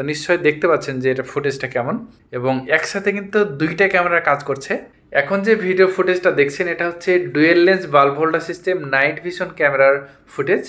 তো নিশ্চয়ই দেখতে পাচ্ছেন যে এটা ফুটেজটা কেমন এবং একসাথে কিন্তু দুইটা ক্যামেরা কাজ করছে এখন যে ভিডিও ফুটেজটা দেখছেন এটা হচ্ছে dual lens holder system night vision ক্যামেরার footage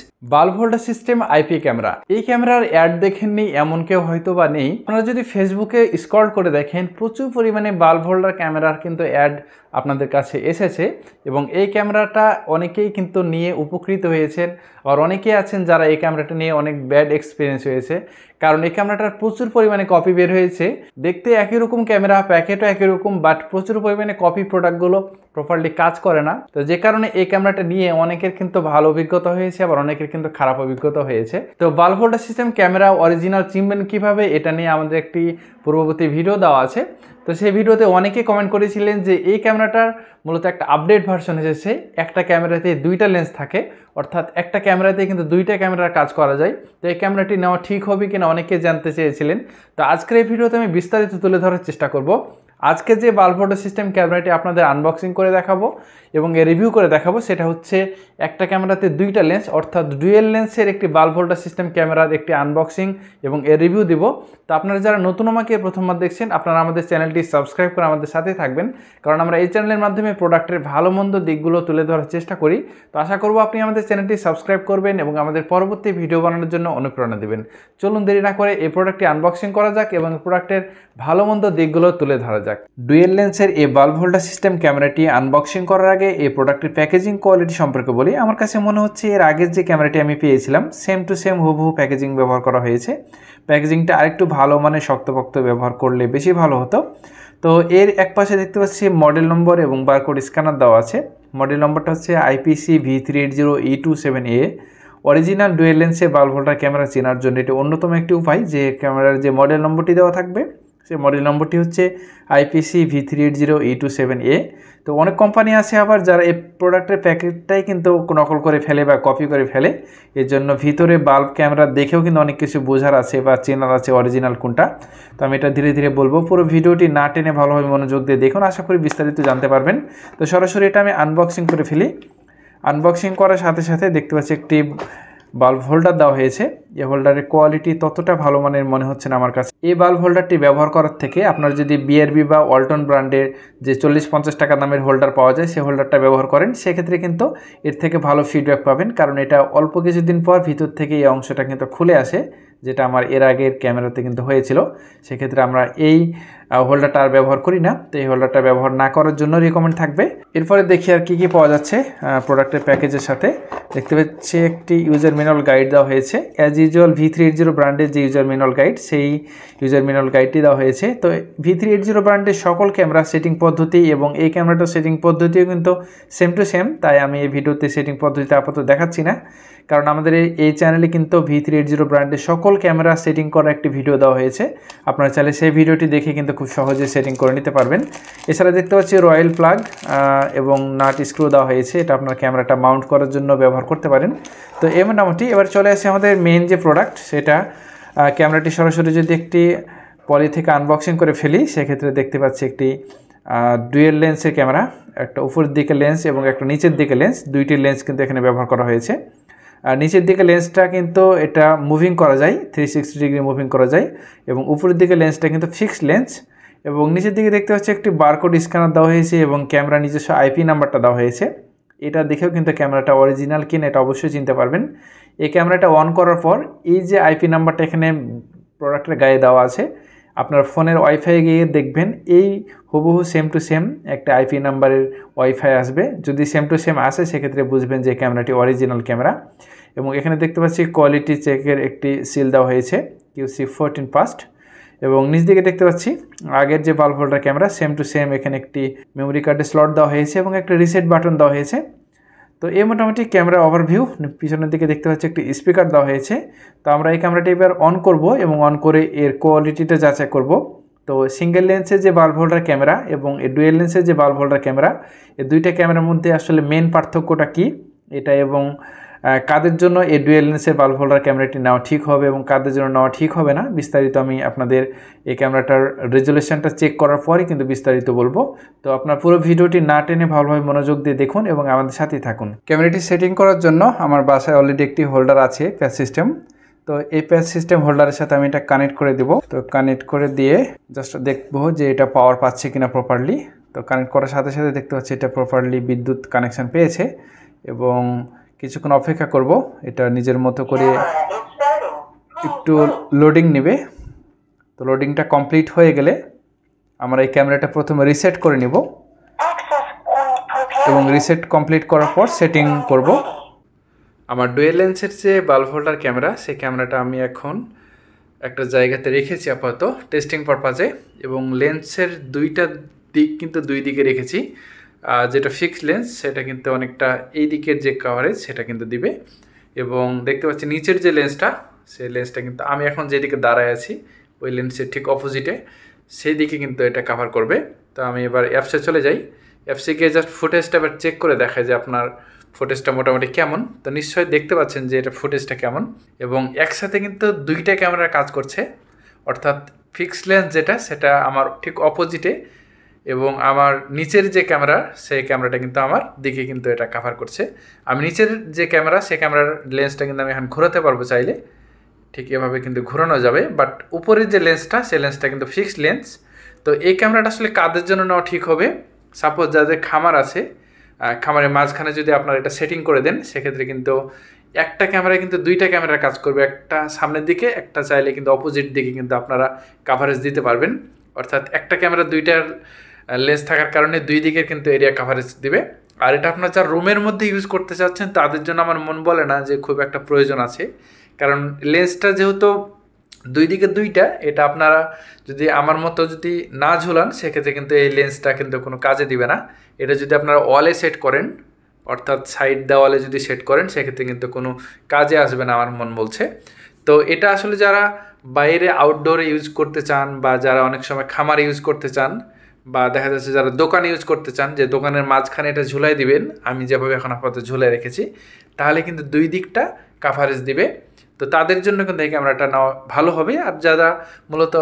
holder system IP camera এই ক্যামেরার অ্যাড দেখেননি এমন কেউ হয়তো বা নেই আপনারা যদি ফেসবুকে স্কল করে দেখেন প্রচুর পরিমাণে হোল্ডার ক্যামেরার কিন্তু অ্যাড আপনাদের কাছে এসেছে এবং এই ক্যামেরাটা অনেকেই কিন্তু নিয়ে উপকৃত হয়েছেন আর অনেকেই আছেন যারা এই ক্যামেরাটা নিয়ে অনেক ব্যাড এক্সপিরিয়েন্স হয়েছে কারণ এই ক্যামেরাটার প্রচুর পরিমাণে কপি বের হয়েছে দেখতে একই রকম ক্যামেরা প্যাকেটও একই রকম বাট প্রচুর পরিমাণে কপি কপি প্রোডাক্টগুলো প্রপারলি কাজ করে না তো যে কারণে এই ক্যামেরাটা নিয়ে অনেকের কিন্তু ভালো অভিজ্ঞতা হয়েছে আবার অনেকের কিন্তু খারাপ অভিজ্ঞতা হয়েছে তো bulb holder system camera original চিনবেন কিভাবে এটা নিয়ে আমাদের একটি পূর্ববর্তী ভিডিও দেওয়া আছে তো সেই ভিডিওতে অনেকে কমেন্ট করেছিলেন যে এই ক্যামেরাটার মূলত একটা আপডেট ভার্সন এসেছে একটা ক্যামেরাতে দুইটা লেন্স থাকে অর্থাৎ একটা ক্যামেরাতে কিন্তু দুইটা ক্যামেরার কাজ করা যায় তো এই ক্যামেরাটি নেওয়া ঠিক হবে কিনা অনেকে জানতে চেয়েছিলেন তো আজকের এই ভিডিওতে আমি বিস্তারিত তুলে ধরার চেষ্টা করব আজকে যে বাল্বোটো সিস্টেম ক্যামেরাটি আপনাদের আনবক্সিং করে দেখাবো এবং এ রিভিউ করে দেখাবো সেটা হচ্ছে একটা ক্যামেরাতে দুইটা লেন্স অর্থাৎ ডুয়েল লেন্সের একটি বাল্বোটো সিস্টেম ক্যামেরার একটি আনবক্সিং এবং এর রিভিউ দিব তো আপনারা যারা নতুন আমাকে প্রথমবার দেখছেন আপনারা আমাদের চ্যানেলটি সাবস্ক্রাইব করে আমাদের সাথে থাকবেন কারণ আমরা এই চ্যানেলের মাধ্যমে প্রোডাক্টের ভালো মন্দ দিকগুলো তুলে ধরার চেষ্টা করি তো আশা করবো আপনি আমাদের চ্যানেলটি সাবস্ক্রাইব করবেন এবং আমাদের পরবর্তী ভিডিও বানানোর জন্য অনুপ্রেরণা দেবেন চলুন দেরি না করে এই প্রোডাক্টটি আনবক্সিং করা যাক এবং প্রোডাক্টের ভালো মন্দ দিকগুলো তুলে ধরা যাক যাক ডুয়েল লেন্সের এই বাল্ব হোল্ডার সিস্টেম ক্যামেরাটি আনবক্সিং করার আগে এই প্রোডাক্টের প্যাকেজিং কোয়ালিটি সম্পর্কে বলি আমার কাছে মনে হচ্ছে এর আগের যে ক্যামেরাটি আমি পেয়েছিলাম সেম টু সেম হুবহু প্যাকেজিং ব্যবহার করা হয়েছে প্যাকেজিংটা আরেকটু ভালো মানে শক্তপক্ত ব্যবহার করলে বেশি ভালো হতো তো এর এক পাশে দেখতে পাচ্ছি মডেল নম্বর এবং বারকোড স্ক্যানার দেওয়া আছে মডেল নম্বরটা হচ্ছে IPC V three eight zero E two seven A original dual লেন্সে বাল্ব হোল্ডার ক্যামেরা চেনার জন্য এটি অন্যতম একটি উপায় যে ক্যামেরার যে মডেল নম্বরটি দেওয়া থাকবে সে মডেল নম্বরটি হচ্ছে IPC V three eight zero E two seven A তো অনেক কোম্পানি আছে আবার যারা এই প্রোডাক্টের প্যাকেটটাই কিন্তু নকল করে ফেলে বা কপি করে ফেলে এর জন্য ভিতরে বাল্ব ক্যামেরা দেখেও কিন্তু অনেক কিছু বোঝার আছে বা চেনার আছে অরিজিনাল কোনটা তো আমি এটা ধীরে ধীরে বলবো পুরো ভিডিওটি না টেনে ভালোভাবে মনোযোগ দিয়ে দেখুন আশা করি বিস্তারিত জানতে পারবেন তো সরাসরি এটা আমি আনবক্সিং করে ফেলি আনবক্সিং করার সাথে সাথে দেখতে পাচ্ছি একটি বাল্ব হোল্ডার দেওয়া হয়েছে এই হোল্ডারের কোয়ালিটি ততটা ভালো মানের মনে হচ্ছে না আমার কাছে এই বাল্ব হোল্ডারটি ব্যবহার করার থেকে আপনার যদি বিআরবি বা ওয়ালটন ব্র্যান্ডের যে চল্লিশ পঞ্চাশ টাকা দামের হোল্ডার পাওয়া যায় সেই হোল্ডারটা ব্যবহার করেন সেক্ষেত্রে কিন্তু এর থেকে ভালো ফিডব্যাক পাবেন কারণ এটা অল্প কিছুদিন পর ভিতর থেকে এই অংশটা কিন্তু খুলে আসে যেটা আমার এর আগের ক্যামেরাতে কিন্তু হয়েছিল সেক্ষেত্রে আমরা এই হোল্ডারটা আর ব্যবহার করি না তো এই হোল্ডারটা ব্যবহার না করার জন্য রিকমেন্ড থাকবে এরপরে দেখি আর কি কি পাওয়া যাচ্ছে প্রোডাক্টের প্যাকেজের সাথে দেখতে পাচ্ছি একটি ইউজার ম্যানুয়াল গাইড দেওয়া হয়েছে as usual V three eight zero ব্র্যান্ডের যে ইউজার ম্যানুয়াল গাইড সেই ইউজার ম্যানুয়াল গাইডটি দেওয়া হয়েছে তো ভি থ্রি এইট জিরো ব্র্যান্ডের সকল ক্যামেরা সেটিং পদ্ধতি এবং এই ক্যামেরাটার সেটিং পদ্ধতিও কিন্তু সেম টু সেম তাই আমি এই ভিডিওতে সেটিং পদ্ধতিতে আপাতত দেখাচ্ছি না কারণ আমাদের এই চ্যানেলে কিন্তু ভি থ্রি এইট জিরো ব্র্যান্ডের সকল ক্যামেরা সেটিং করা একটি ভিডিও দেওয়া হয়েছে আপনারা চাইলে সেই ভিডিওটি দেখে কিন্তু খুব সহজে সেটিং করে নিতে পারবেন এছাড়া দেখতে পাচ্ছি রয়্যাল প্লাগ এবং নাট স্ক্রু দেওয়া হয়েছে এটা আপনার ক্যামেরাটা মাউন্ট করার জন্য ব্যবহার করতে পারেন তো এই মোটামুটি এবার চলে আসে আমাদের মেন যে প্রোডাক্ট সেটা ক্যামেরাটি সরাসরি যদি একটি পলি থেকে আনবক্সিং করে ফেলি সেক্ষেত্রে দেখতে পাচ্ছি একটি ডুয়েল লেন্সের ক্যামেরা একটা উপরের দিকে লেন্স এবং একটা নিচের দিকে লেন্স দুইটি লেন্স কিন্তু এখানে ব্যবহার করা হয়েছে আর নিচের দিকে লেন্সটা কিন্তু এটা মুভিং করা যায় থ্রি সিক্সটি ডিগ্রি মুভিং করা যায় এবং উপরের দিকে লেন্সটা কিন্তু ফিক্সড লেন্স এবং নিচের দিকে দেখতে পাচ্ছি একটি বারকোড স্ক্যানার দেওয়া হয়েছে এবং ক্যামেরা নিজস্ব আইপি নাম্বারটা দেওয়া হয়েছে এটা দেখেও কিন্তু ক্যামেরাটা অরিজিনাল কিনা এটা অবশ্যই চিনতে পারবেন এই ক্যামেরাটা অন করার পর এই যে আইপি নাম্বারটা এখানে প্রোডাক্টের গায়ে দেওয়া আছে আপনার ফোনের ওয়াইফাই গিয়ে দেখবেন এই হুবহু সেম টু সেম একটা আইপি নাম্বারের ওয়াইফাই আসবে যদি সেম টু সেম আসে সেক্ষেত্রে বুঝবেন যে ক্যামেরাটি অরিজিনাল ক্যামেরা এবং এখানে দেখতে পাচ্ছি কোয়ালিটি চেকের একটি সিল দেওয়া হয়েছে কিউ সি ফোরটিন পাস্ট এবং নিচ দিকে দেখতে পাচ্ছি আগের যে bulb holder camera same to same এখানে একটি মেমোরি কার্ডে স্লট দেওয়া হয়েছে এবং একটা রিসেট বাটন দেওয়া হয়েছে তো এই মোটামুটি ক্যামেরা ওভারভিউ পিছনের দিকে দেখতে পাচ্ছি একটি স্পিকার দেওয়া হয়েছে তো আমরা এই ক্যামেরাটি এবার অন করব এবং অন করে এর কোয়ালিটিটা যাচাই করব তো সিঙ্গেল লেন্সের যে বাল্ব হোল্ডার ক্যামেরা এবং এ ডুয়েল লেন্সের যে বাল্ব হোল্ডার ক্যামেরা এই দুইটা ক্যামেরার মধ্যে আসলে মেন পার্থক্যটা কি এটা এবং কাদের জন্য এই ডুয়েল লেন্সের বাল্ব হোল্ডার ক্যামেরাটি নেওয়া ঠিক হবে এবং কাদের জন্য নেওয়া ঠিক হবে না বিস্তারিত আমি আপনাদের এই ক্যামেরাটার রেজুলেশনটা চেক করার পরে কিন্তু বিস্তারিত বলবো তো আপনার পুরো ভিডিওটি না টেনে ভালোভাবে মনোযোগ দিয়ে দেখুন এবং আমাদের সাথেই থাকুন ক্যামেরাটি সেটিং করার জন্য আমার বাসায় অলরেডি একটি হোল্ডার আছে প্যাচ সিস্টেম তো এই প্যাচ সিস্টেম হোল্ডারের সাথে আমি এটা কানেক্ট করে দেব তো কানেক্ট করে দিয়ে জাস্ট দেখবো যে এটা পাওয়ার পাচ্ছে কিনা প্রপারলি তো কানেক্ট করার সাথে সাথে দেখতে পাচ্ছি এটা প্রপারলি বিদ্যুৎ কানেকশান পেয়েছে এবং কিছুক্ষণ অপেক্ষা করব এটা নিজের মতো করে একটু লোডিং নেবে তো লোডিংটা কমপ্লিট হয়ে গেলে আমরা এই ক্যামেরাটা প্রথমে রিসেট করে নিব এবং রিসেট কমপ্লিট করার পর সেটিং করব আমার ডুয়েল লেন্সের যে বাল্ব হোল্ডার ক্যামেরা সেই ক্যামেরাটা আমি এখন একটা জায়গাতে রেখেছি আপাতত টেস্টিং পারপাজে এবং লেন্সের দুইটা দিক কিন্তু দুই দিকে রেখেছি যেটা ফিক্সড লেন্স সেটা কিন্তু অনেকটা এই দিকের যে কাভারেজ সেটা কিন্তু দিবে এবং দেখতে পাচ্ছি নিচের যে লেন্সটা সেই লেন্সটা কিন্তু আমি এখন যেদিকে দাঁড়ায় আছি ওই লেন্সের ঠিক অপোজিটে সেই দিকে কিন্তু এটা কাভার করবে তো আমি এবার অ্যাপসে চলে যাই অ্যাপসে গিয়ে জাস্ট ফুটেজটা এবার চেক করে দেখায় যে আপনার ফুটেজটা মোটামুটি কেমন তো নিশ্চয়ই দেখতে পাচ্ছেন যে এটা ফুটেজটা কেমন এবং একসাথে কিন্তু দুইটা ক্যামেরা কাজ করছে অর্থাৎ ফিক্স লেন্স যেটা সেটা আমার ঠিক অপোজিটে এবং আমার নিচের যে ক্যামেরা সেই ক্যামেরাটা কিন্তু আমার দিকে কিন্তু এটা কাভার করছে আমি নিচের যে ক্যামেরা সেই ক্যামেরার লেন্সটা কিন্তু আমি এখন ঘোরাতে পারবো চাইলে ঠিক এভাবে কিন্তু ঘোরানো যাবে বাট উপরের যে লেন্সটা সেই লেন্সটা কিন্তু ফিক্সড লেন্স তো এই ক্যামেরাটা আসলে কাদের জন্য নেওয়া ঠিক হবে সাপোজ যাদের খামার আছে খামারের মাঝখানে যদি আপনার এটা সেটিং করে দেন সেক্ষেত্রে কিন্তু একটা ক্যামেরায় কিন্তু দুইটা ক্যামেরা কাজ করবে একটা সামনের দিকে একটা চাইলে কিন্তু অপোজিট দিকে কিন্তু আপনারা কাভারেজ দিতে পারবেন অর্থাৎ একটা ক্যামেরা দুইটার লেন্স থাকার কারণে দুই দিকের কিন্তু এরিয়া কাভারেজ দিবে আর এটা আপনার যারা রুমের মধ্যে ইউজ করতে চাচ্ছেন তাদের জন্য আমার মন বলে না যে খুব একটা প্রয়োজন আছে কারণ লেন্সটা যেহেতু দুই দিকে দুইটা এটা আপনারা যদি আমার মতো যদি না ঝুলান সেক্ষেত্রে কিন্তু এই লেন্সটা কিন্তু কোনো কাজে দিবে না এটা যদি আপনারা ওয়ালে সেট করেন অর্থাৎ সাইড দেওয়ালে যদি সেট করেন সেক্ষেত্রে কিন্তু কোনো কাজে আসবে না আমার মন বলছে তো এটা আসলে যারা বাইরে আউটডোরে ইউজ করতে চান বা যারা অনেক সময় খামারে ইউজ করতে চান বা দেখা যাচ্ছে যারা দোকান ইউজ করতে চান যে দোকানের মাঝখানে এটা ঝুলাই দিবেন আমি যেভাবে এখন আপাতত ঝুলাই রেখেছি তাহলে কিন্তু দুই দিকটা কাভারেজ দিবে তো তাদের জন্য কিন্তু এই ক্যামেরাটা নেওয়া ভালো হবে আর যারা মূলত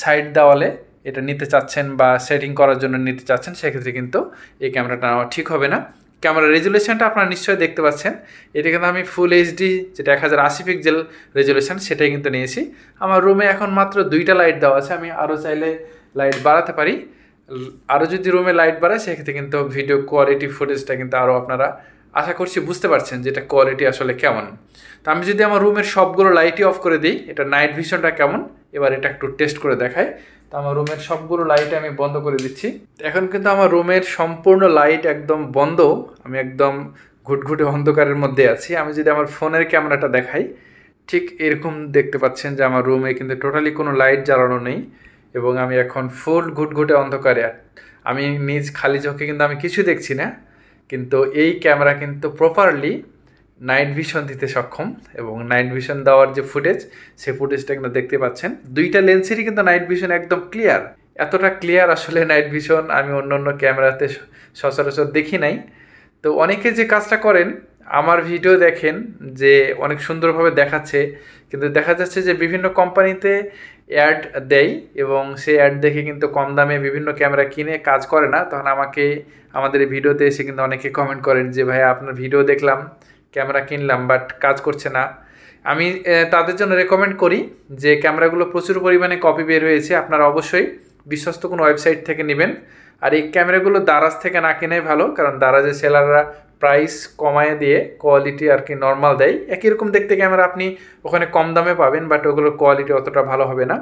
সাইড দেওয়ালে এটা নিতে চাচ্ছেন বা সেটিং করার জন্য নিতে চাচ্ছেন সেক্ষেত্রে কিন্তু এই ক্যামেরাটা নেওয়া ঠিক হবে না ক্যামেরা রেজুলেশনটা আপনারা নিশ্চয়ই দেখতে পাচ্ছেন এটা কিন্তু আমি ফুল এইচডি যেটা এক হাজার আশি পিক্সেল রেজুলেশন সেটাই কিন্তু নিয়েছি আমার রুমে এখন মাত্র দুইটা লাইট দেওয়া আছে আমি আরও চাইলে লাইট বাড়াতে পারি আরও যদি রুমে লাইট বাড়ায় সেক্ষেত্রে কিন্তু ভিডিও কোয়ালিটি ফুটেজটা কিন্তু আরও আপনারা আশা করছি বুঝতে পারছেন যে এটা কোয়ালিটি আসলে কেমন তো আমি যদি আমার রুমের সবগুলো লাইটই অফ করে দিই এটা নাইট ভিশনটা কেমন এবার এটা একটু টেস্ট করে দেখাই তো আমার রুমের সবগুলো লাইট আমি বন্ধ করে দিচ্ছি এখন কিন্তু আমার রুমের সম্পূর্ণ লাইট একদম বন্ধ আমি একদম ঘুটঘুটে অন্ধকারের মধ্যে আছি আমি যদি আমার ফোনের ক্যামেরাটা দেখাই ঠিক এরকম দেখতে পাচ্ছেন যে আমার রুমে কিন্তু টোটালি কোনো লাইট জ্বালানো নেই এবং আমি এখন ফুল ঘুটঘুটে অন্ধকারে আমি নিজ খালি চোখে কিন্তু আমি কিছু দেখছি না কিন্তু এই ক্যামেরা কিন্তু প্রপারলি নাইট ভিশন দিতে সক্ষম এবং নাইট ভিশন দেওয়ার যে ফুটেজ সেই ফুটেজটা কিন্তু দেখতে পাচ্ছেন দুইটা লেন্সেরই কিন্তু নাইট ভিশন একদম ক্লিয়ার এতটা ক্লিয়ার আসলে নাইট ভিশন আমি অন্য অন্য ক্যামেরাতে সচরাচর দেখি নাই তো অনেকে যে কাজটা করেন আমার ভিডিও দেখেন যে অনেক সুন্দরভাবে দেখাচ্ছে কিন্তু দেখা যাচ্ছে যে বিভিন্ন কোম্পানিতে অ্যাড দেয় এবং সেই অ্যাড দেখে কিন্তু কম দামে বিভিন্ন ক্যামেরা কিনে কাজ করে না তখন আমাকে আমাদের ভিডিওতে এসে কিন্তু অনেকে কমেন্ট করেন যে ভাই আপনার ভিডিও দেখলাম ক্যামেরা কিনলাম বাট কাজ করছে না আমি তাদের জন্য রেকমেন্ড করি যে ক্যামেরাগুলো প্রচুর পরিমাণে কপি বের হয়েছে আপনারা অবশ্যই বিশ্বস্ত কোনো ওয়েবসাইট থেকে নেবেন আর এই ক্যামেরাগুলো দারাজ থেকে না কেনাই ভালো কারণ দারাজের সেলাররা প্রাইস কমায় দিয়ে কোয়ালিটি আর কি নর্মাল দেয় একই রকম দেখতে ক্যামেরা আপনি ওখানে কম দামে পাবেন বাট ওগুলোর কোয়ালিটি অতটা ভালো হবে না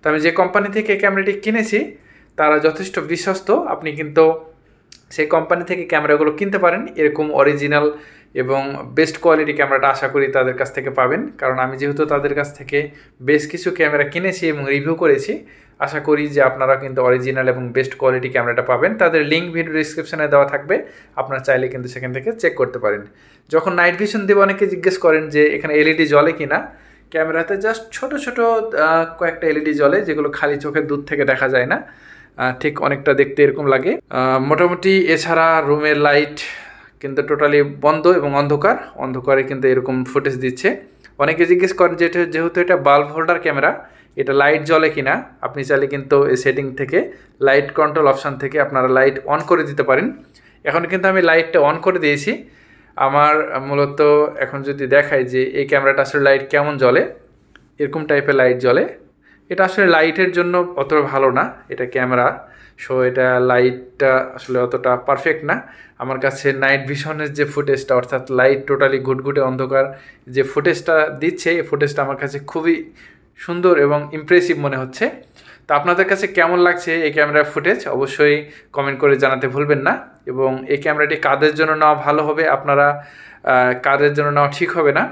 তো আমি যে কোম্পানি থেকে ক্যামেরাটি কিনেছি তারা যথেষ্ট বিশ্বস্ত আপনি কিন্তু সেই কোম্পানি থেকে ক্যামেরাগুলো কিনতে পারেন এরকম অরিজিনাল এবং বেস্ট কোয়ালিটি ক্যামেরাটা আশা করি তাদের কাছ থেকে পাবেন কারণ আমি যেহেতু তাদের কাছ থেকে বেশ কিছু ক্যামেরা কিনেছি এবং রিভিউ করেছি আশা করি যে আপনারা কিন্তু অরিজিনাল এবং বেস্ট কোয়ালিটি ক্যামেরাটা পাবেন তাদের লিঙ্ক ভিডিও ডিসক্রিপশানে দেওয়া থাকবে আপনারা চাইলে কিন্তু সেখান থেকে চেক করতে পারেন যখন নাইট ভিশন দেবে অনেকে জিজ্ঞেস করেন যে এখানে এলইডি জ্বলে কি না ক্যামেরাতে জাস্ট ছোট ছোট কয়েকটা এলইডি জ্বলে যেগুলো খালি চোখের দূর থেকে দেখা যায় না ঠিক অনেকটা দেখতে এরকম লাগে মোটামুটি এছাড়া রুমের লাইট কিন্তু টোটালি বন্ধ এবং অন্ধকার অন্ধকারে কিন্তু এরকম ফুটেজ দিচ্ছে অনেকে জিজ্ঞেস করেন যে যেহেতু এটা বাল্ব হোল্ডার ক্যামেরা এটা লাইট জ্বলে কিনা আপনি চাইলে কিন্তু এই সেটিং থেকে লাইট কন্ট্রোল অপশান থেকে আপনারা লাইট অন করে দিতে পারেন এখন কিন্তু আমি লাইটটা অন করে দিয়েছি আমার মূলত এখন যদি দেখাই যে এই ক্যামেরাটা আসলে লাইট কেমন জ্বলে এরকম টাইপের লাইট জ্বলে এটা আসলে লাইটের জন্য অত ভালো না এটা ক্যামেরা সো এটা লাইটটা আসলে অতটা পারফেক্ট না আমার কাছে নাইট ভিশনের যে ফুটেজটা অর্থাৎ লাইট টোটালি ঘুটঘুটে অন্ধকার যে ফুটেজটা দিচ্ছে এই ফুটেজটা আমার কাছে খুবই সুন্দর এবং ইমপ্রেসিভ মনে হচ্ছে তো আপনাদের কাছে কেমন লাগছে এই ক্যামেরার ফুটেজ অবশ্যই কমেন্ট করে জানাতে ভুলবেন না এবং এই ক্যামেরাটি কাদের জন্য নেওয়া ভালো হবে আপনারা কাদের জন্য নেওয়া ঠিক হবে না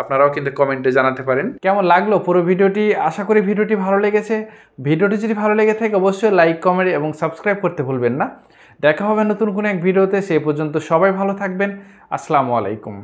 আপনারাও কিন্তু কমেন্টে জানাতে পারেন কেমন লাগলো পুরো ভিডিওটি আশা করি ভিডিওটি ভালো লেগেছে ভিডিওটি যদি ভালো লেগে থাকে অবশ্যই লাইক কমেন্ট এবং সাবস্ক্রাইব করতে ভুলবেন না দেখা হবে নতুন কোনো এক ভিডিওতে সে পর্যন্ত সবাই ভালো থাকবেন আসসালামু আলাইকুম